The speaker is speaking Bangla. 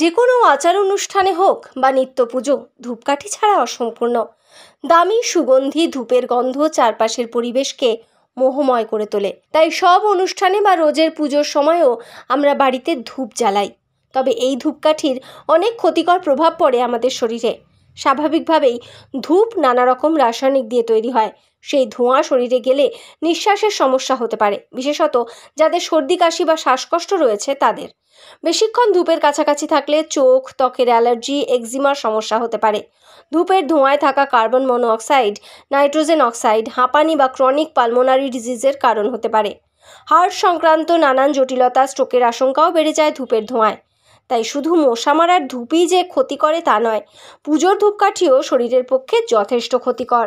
যে কোনো আচার অনুষ্ঠানে হোক বা নিত্য পুজো ধূপকাঠি ছাড়া অসম্পূর্ণ দামি সুগন্ধি ধূপের গন্ধ চারপাশের পরিবেশকে মোহময় করে তোলে তাই সব অনুষ্ঠানে বা রোজের পুজোর সময়ও আমরা বাড়িতে ধূপ জ্বালাই তবে এই ধূপকাঠির অনেক ক্ষতিকর প্রভাব পড়ে আমাদের শরীরে স্বাভাবিকভাবেই ধূপ নানা রকম রাসায়নিক দিয়ে তৈরি হয় সেই ধোঁয়া শরীরে গেলে নিঃশ্বাসের সমস্যা হতে পারে বিশেষত যাদের সর্দি কাশি বা শ্বাসকষ্ট রয়েছে তাদের বেশিক্ষণ ধূপের কাছাকাছি থাকলে চোখ ত্বকের অ্যালার্জি এক্সিমার সমস্যা হতে পারে ধূপের ধোঁয়ায় থাকা কার্বন মনোঅক্সাইড নাইট্রোজেন অক্সাইড হাঁপানি বা ক্রনিক পালমোনারি ডিজিজের কারণ হতে পারে হার্ট সংক্রান্ত নানান জটিলতা স্ট্রোকের আশঙ্কাও বেড়ে যায় ধূপের ধোঁয়ায় তাই শুধু মশা মারার ধূপই যে ক্ষতি করে তা নয় পুজোর ধূপকাঠিও শরীরের পক্ষে যথেষ্ট ক্ষতিকর